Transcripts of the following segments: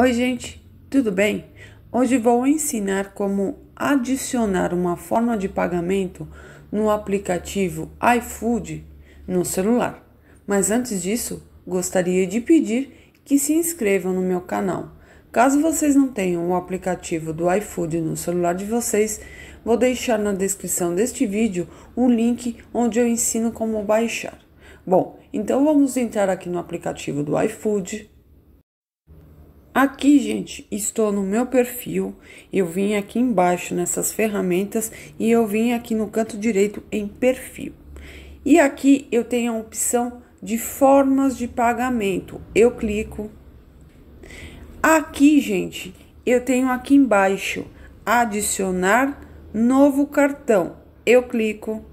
Oi, gente, tudo bem? Hoje vou ensinar como adicionar uma forma de pagamento no aplicativo iFood no celular. Mas antes disso, gostaria de pedir que se inscrevam no meu canal. Caso vocês não tenham o aplicativo do iFood no celular de vocês, vou deixar na descrição deste vídeo o link onde eu ensino como baixar. Bom, então vamos entrar aqui no aplicativo do iFood. Aqui, gente, estou no meu perfil, eu vim aqui embaixo nessas ferramentas e eu vim aqui no canto direito em perfil. E aqui eu tenho a opção de formas de pagamento. Eu clico. Aqui, gente, eu tenho aqui embaixo adicionar novo cartão. Eu clico.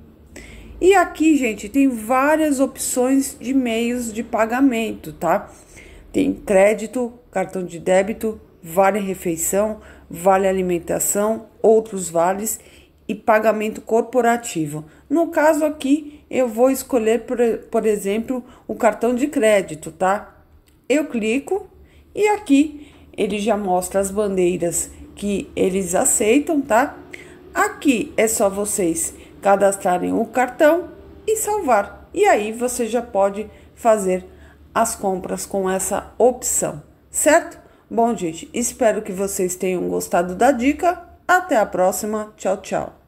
E aqui, gente, tem várias opções de meios de pagamento, tá? Tem crédito, cartão de débito, vale refeição, vale alimentação, outros vales e pagamento corporativo. No caso aqui, eu vou escolher, por, por exemplo, o cartão de crédito, tá? Eu clico e aqui ele já mostra as bandeiras que eles aceitam, tá? Aqui é só vocês cadastrarem o cartão e salvar. E aí você já pode fazer as compras com essa opção, certo? Bom, gente, espero que vocês tenham gostado da dica. Até a próxima. Tchau, tchau.